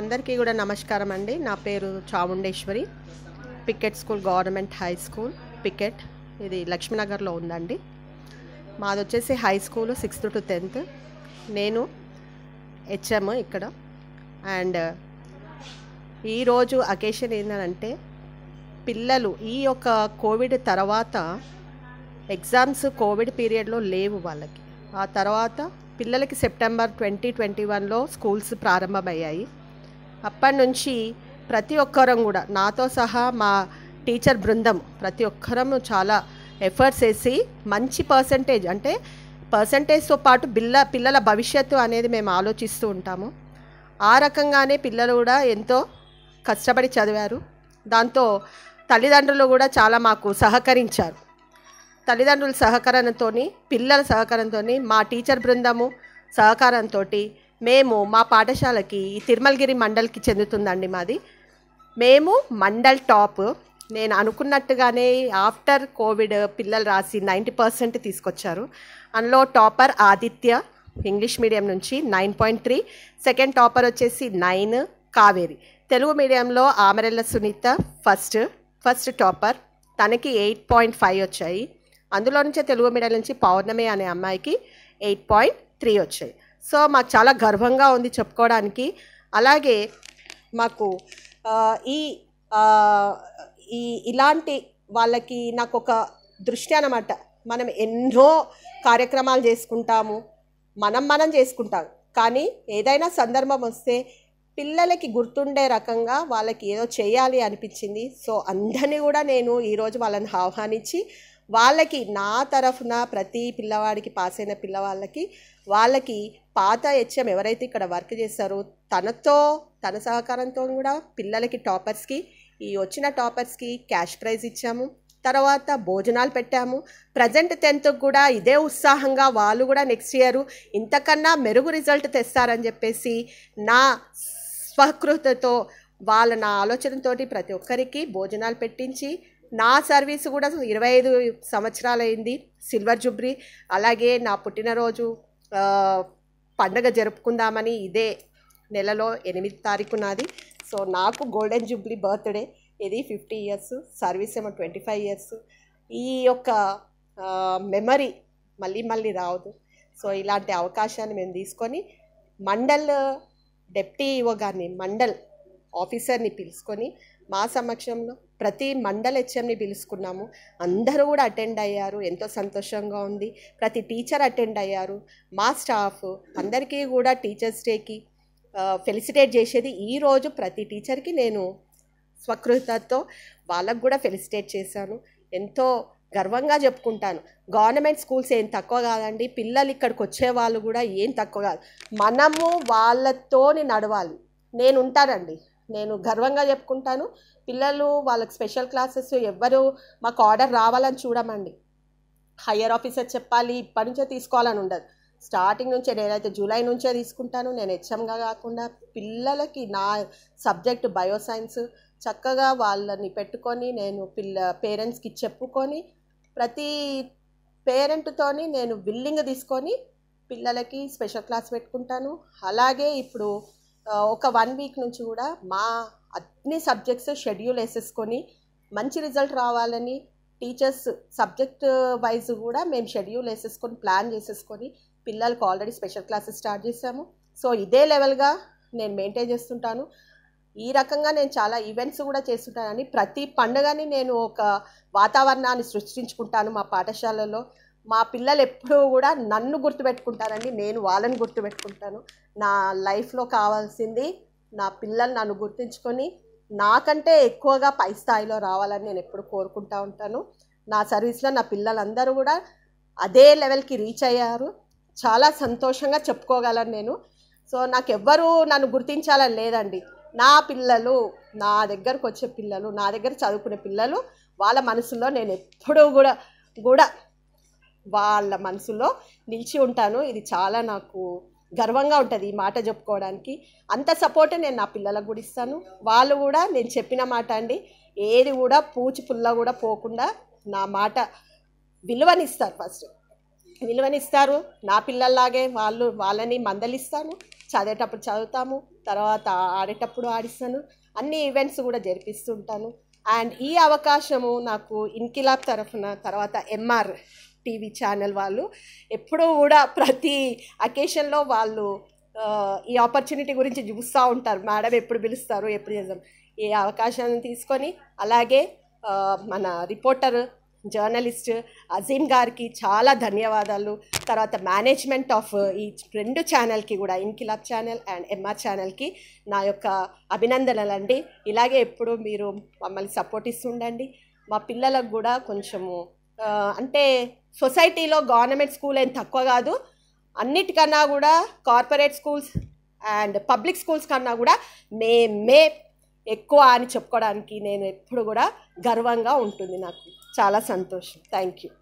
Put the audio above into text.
అందరికీ కూడా నమస్కారం అండి నా పేరు Chamundeshwari Picket school government high school Picket ఇది లక్ష్మీనగర్లో ఉందండి మాది వచ్చేసి high school sixth to tenth నేను హెచ్ఎం ఇక్కడ అండ్ ఈరోజు అకేషన్ ఏంటంటే పిల్లలు ఈ యొక్క కోవిడ్ తర్వాత ఎగ్జామ్స్ కోవిడ్ పీరియడ్లో లేవు వాళ్ళకి ఆ తర్వాత పిల్లలకి సెప్టెంబర్ ట్వంటీ ట్వంటీ వన్లో స్కూల్స్ ప్రారంభమయ్యాయి అప్పటి నుంచి ప్రతి ఒక్కరం కూడా నాతో సహా మా టీచర్ బృందం ప్రతి ఒక్కరం చాలా ఎఫర్ట్స్ వేసి మంచి పర్సంటేజ్ అంటే పర్సంటేజ్తో పాటు పిల్ల పిల్లల భవిష్యత్తు అనేది మేము ఆలోచిస్తూ ఉంటాము ఆ రకంగానే పిల్లలు కూడా ఎంతో కష్టపడి చదివారు దాంతో తల్లిదండ్రులు కూడా చాలా మాకు సహకరించారు తల్లిదండ్రుల సహకరణతోని పిల్లల సహకారంతో మా టీచర్ బృందము సహకారంతో మేము మా పాఠశాలకి తిరుమలగిరి మండల్కి చెందుతుందండి మాది మేము మండల్ టాప్ నేను అనుకున్నట్టుగానే ఆఫ్టర్ కోవిడ్ పిల్లలు రాసి నైంటీ పర్సెంట్ తీసుకొచ్చారు అందులో టాపర్ ఆదిత్య ఇంగ్లీష్ మీడియం నుంచి nine point three second topper వచ్చేసి నైన్ కావేరి తెలుగు మీడియంలో Amarella Sunitha first first topper తనకి ఎయిట్ పాయింట్ ఫైవ్ వచ్చాయి అందులో నుంచే తెలుగు మీడియం నుంచి పౌర్ణమి అనే అమ్మాయికి ఎయిట్ పాయింట్ త్రీ వచ్చాయి సో మాకు చాలా గర్వంగా ఉంది చెప్పుకోవడానికి అలాగే మాకు ఈ ఈ ఇలాంటి వాళ్ళకి నాకు ఒక దృష్టి అనమాట మనం ఎన్నో కార్యక్రమాలు చేసుకుంటాము మనం మనం చేసుకుంటాం కానీ ఏదైనా సందర్భం వస్తే పిల్లలకి గుర్తుండే రకంగా వాళ్ళకి ఏదో చేయాలి అనిపించింది సో అందరినీ కూడా నేను ఈరోజు వాళ్ళని ఆహ్వానించి వాళ్ళకి నా తరఫున ప్రతి పిల్లవాడికి పాస్ అయిన పిల్లవాళ్ళకి వాళ్ళకి పాత హెచ్ఎం ఎవరైతే ఇక్కడ వర్క్ చేస్తారో తనతో తన సహకారంతో కూడా పిల్లలకి టాపర్స్కి ఈ వచ్చిన టాపర్స్కి క్యాష్ ప్రైజ్ ఇచ్చాము తర్వాత భోజనాలు పెట్టాము ప్రజెంట్ టెన్త్ కూడా ఇదే ఉత్సాహంగా వాళ్ళు కూడా నెక్స్ట్ ఇయర్ ఇంతకన్నా మెరుగు రిజల్ట్ తెస్తారని చెప్పేసి నా స్వకృతతో వాళ్ళ నా ఆలోచనతోటి ప్రతి ఒక్కరికి భోజనాలు పెట్టించి నా సర్వీస్ కూడా ఇరవై ఐదు సంవత్సరాలైంది సిల్వర్ జుబ్రీ అలాగే నా పుట్టినరోజు పండగ జరుపుకుందామని ఇదే నెలలో ఎనిమిది తారీఖు నాది సో నాకు గోల్డెన్ జుబ్లీ బర్త్డే ఇది ఫిఫ్టీ ఇయర్స్ సర్వీస్ ఏమో ట్వంటీ ఫైవ్ ఇయర్స్ ఈ యొక్క మెమరీ మళ్ళీ మళ్ళీ రావద్దు సో ఇలాంటి అవకాశాన్ని మేము తీసుకొని మండల్ డెప్టీ ఈఓ గారిని మండల్ ఆఫీసర్ని పిలుచుకొని మా సమక్షంలో ప్రతి మండల హెచ్ఎంని పిలుచుకున్నాము అందరూ కూడా అటెండ్ అయ్యారు ఎంతో సంతోషంగా ఉంది ప్రతి టీచర్ అటెండ్ అయ్యారు మా స్టాఫ్ అందరికీ కూడా టీచర్స్ డేకి ఫెలిసిటేట్ చేసేది ఈరోజు ప్రతి టీచర్కి నేను స్వకృతతో వాళ్ళకు కూడా ఫెలిసిటేట్ చేశాను ఎంతో గర్వంగా చెప్పుకుంటాను గవర్నమెంట్ స్కూల్స్ ఏం తక్కువ కాదండి పిల్లలు ఇక్కడికి వచ్చే వాళ్ళు కూడా ఏం తక్కువ కాదు మనము వాళ్ళతో నడవాలి నేను ఉంటానండి నేను గర్వంగా చెప్పుకుంటాను పిల్లలు వాళ్ళకి స్పెషల్ క్లాసెస్ ఎవ్వరు మాకు ఆర్డర్ రావాలని చూడమండి హయ్యర్ ఆఫీసర్ చెప్పాలి ఇప్పటి నుంచే తీసుకోవాలని ఉండదు స్టార్టింగ్ నుంచే నేనైతే జూలై నుంచే తీసుకుంటాను నేను హెచ్ఎంగా కాకుండా పిల్లలకి నా సబ్జెక్ట్ బయోసైన్స్ చక్కగా వాళ్ళని పెట్టుకొని నేను పిల్ల పేరెంట్స్కి చెప్పుకొని ప్రతి పేరెంట్తోని నేను బిల్లింగ్ తీసుకొని పిల్లలకి స్పెషల్ క్లాస్ పెట్టుకుంటాను అలాగే ఇప్పుడు ఒక వన్ వీక్ నుంచి కూడా మా అన్ని సబ్జెక్ట్స్ షెడ్యూల్ వేసేసుకొని మంచి రిజల్ట్ రావాలని టీచర్స్ సబ్జెక్ట్ వైజ్ కూడా మేము షెడ్యూల్ వేసేసుకొని ప్లాన్ చేసేసుకొని పిల్లలకు ఆల్రెడీ స్పెషల్ క్లాసెస్ స్టార్ట్ చేసాము సో ఇదే లెవెల్గా నేను మెయింటైన్ చేస్తుంటాను ఈ రకంగా నేను చాలా ఈవెంట్స్ కూడా చేస్తుంటానని ప్రతి పండుగని నేను ఒక వాతావరణాన్ని సృష్టించుకుంటాను మా పాఠశాలలో మా పిల్లలు ఎప్పుడూ కూడా నన్ను గుర్తుపెట్టుకుంటారండి నేను వాళ్ళని గుర్తుపెట్టుకుంటాను నా లైఫ్లో కావాల్సింది నా పిల్లలు నన్ను గుర్తుంచుకొని నాకంటే ఎక్కువగా పై స్థాయిలో రావాలని నేను ఎప్పుడు కోరుకుంటా ఉంటాను నా సర్వీస్లో నా పిల్లలందరూ కూడా అదే లెవెల్కి రీచ్ అయ్యారు చాలా సంతోషంగా చెప్పుకోగలను నేను సో నాకు ఎవ్వరూ నన్ను గుర్తించాలని లేదండి నా పిల్లలు నా దగ్గరకు వచ్చే పిల్లలు నా దగ్గర చదువుకునే పిల్లలు వాళ్ళ మనసులో నేను ఎప్పుడూ కూడా కూడా వాళ్ళ మనసులో నిలిచి ఉంటాను ఇది చాలా నాకు గర్వంగా ఉంటుంది ఈ మాట చెప్పుకోవడానికి అంత సపోర్ట్ నేను నా పిల్లలకు కూడా ఇస్తాను వాళ్ళు కూడా నేను చెప్పిన మాట అండి ఏది కూడా పూచి పుల్ల కూడా పోకుండా నా మాట విలువనిస్తారు ఫస్ట్ విలువనిస్తారు నా పిల్లల్లాగే వాళ్ళు వాళ్ళని మందలిస్తాను చదివేటప్పుడు చదువుతాము తర్వాత ఆడేటప్పుడు ఆడిస్తాను అన్ని ఈవెంట్స్ కూడా జరిపిస్తుంటాను అండ్ ఈ అవకాశము నాకు ఇన్కిలాబ్ తరఫున తర్వాత ఎంఆర్ టీవీ ఛానల్ వాళ్ళు ఎప్పుడూ కూడా ప్రతి అకేషన్లో వాళ్ళు ఈ ఆపర్చునిటీ గురించి చూస్తూ ఉంటారు మేడం ఎప్పుడు పిలుస్తారు ఎప్పుడు చేద్దాం ఈ అవకాశాన్ని తీసుకొని అలాగే మన రిపోర్టర్ జర్నలిస్ట్ అజీమ్ గారికి చాలా ధన్యవాదాలు తర్వాత మేనేజ్మెంట్ ఆఫ్ ఈ రెండు ఛానల్కి కూడా ఇన్కిలాబ్ ఛానల్ అండ్ ఎంఆర్ ఛానల్కి నా యొక్క అభినందనలండి ఇలాగే ఎప్పుడు మీరు మమ్మల్ని సపోర్ట్ ఇస్తుండండి మా పిల్లలకు కూడా కొంచెము అంటే సొసైటీలో గవర్నమెంట్ స్కూల్ ఏం తక్కువ కాదు అన్నిటికన్నా కూడా corporate schools and public schools కన్నా కూడా మేమే ఎక్కువ అని చెప్పుకోవడానికి నేను ఎప్పుడు కూడా గర్వంగా ఉంటుంది నాకు చాలా సంతోషం థ్యాంక్ యూ